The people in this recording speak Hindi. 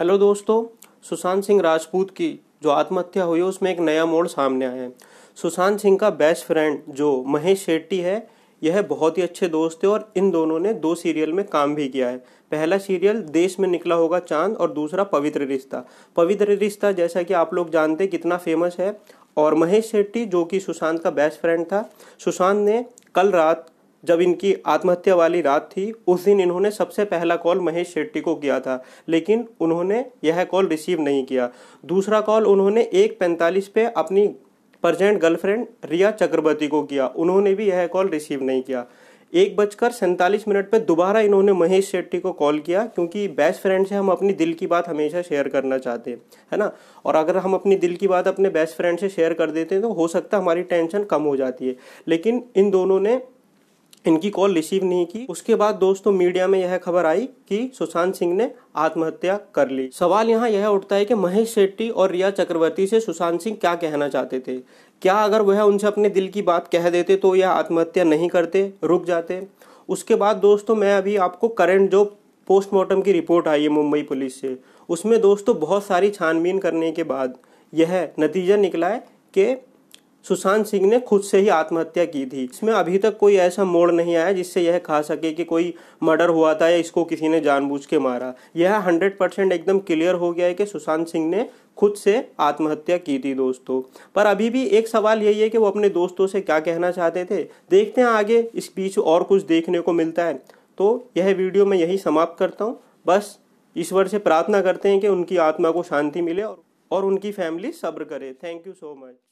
हेलो दोस्तों सुशांत सिंह राजपूत की जो आत्महत्या हुई उसमें एक नया मोड़ सामने आया है सुशांत सिंह का बेस्ट फ्रेंड जो महेश शेट्टी है यह बहुत ही अच्छे दोस्त थे और इन दोनों ने दो सीरियल में काम भी किया है पहला सीरियल देश में निकला होगा चांद और दूसरा पवित्र रिश्ता पवित्र रिश्ता जैसा कि आप लोग जानते कितना फेमस है और महेश शेट्टी जो कि सुशांत का बेस्ट फ्रेंड था सुशांत ने कल रात जब इनकी आत्महत्या वाली रात थी उस दिन इन्होंने सबसे पहला कॉल महेश शेट्टी को किया था लेकिन उन्होंने यह कॉल रिसीव नहीं किया दूसरा कॉल उन्होंने एक पैंतालीस पे अपनी प्रजेंट गर्लफ्रेंड रिया चक्रवर्ती को किया उन्होंने भी यह कॉल रिसीव नहीं किया एक बजकर सैंतालीस मिनट पर दोबारा इन्होंने महेश शेट्टी को कॉल किया क्योंकि बेस्ट फ्रेंड से हम अपनी दिल की बात हमेशा शेयर करना चाहते हैं है ना और अगर हम अपनी दिल की बात अपने बेस्ट फ्रेंड से शेयर कर देते हैं तो हो सकता है हमारी टेंशन कम हो जाती है लेकिन इन दोनों ने इनकी कॉल रिसीव नहीं की उसके बाद दोस्तों मीडिया में यह खबर आई कि सुशांत सिंह ने आत्महत्या कर ली सवाल यहाँ यह उठता है कि महेश शेट्टी और रिया चक्रवर्ती से सुशांत सिंह क्या कहना चाहते थे क्या अगर वह उनसे अपने दिल की बात कह देते तो यह आत्महत्या नहीं करते रुक जाते उसके बाद दोस्तों मैं अभी आपको करंट जो पोस्टमार्टम की रिपोर्ट आई है मुंबई पुलिस से उसमें दोस्तों बहुत सारी छानबीन करने के बाद यह नतीजा निकला है कि सुशांत सिंह ने खुद से ही आत्महत्या की थी इसमें अभी तक कोई ऐसा मोड़ नहीं आया जिससे यह खा सके कि कोई मर्डर हुआ था या इसको किसी ने जानबूझ के मारा यह हंड्रेड परसेंट एकदम क्लियर हो गया है कि सुशांत सिंह ने खुद से आत्महत्या की थी दोस्तों पर अभी भी एक सवाल यही है कि वो अपने दोस्तों से क्या कहना चाहते थे देखते हैं आगे इस बीच और कुछ देखने को मिलता है तो यह वीडियो मैं यही समाप्त करता हूँ बस ईश्वर से प्रार्थना करते हैं कि उनकी आत्मा को शांति मिले और, और उनकी फैमिली सब्र करे थैंक यू सो मच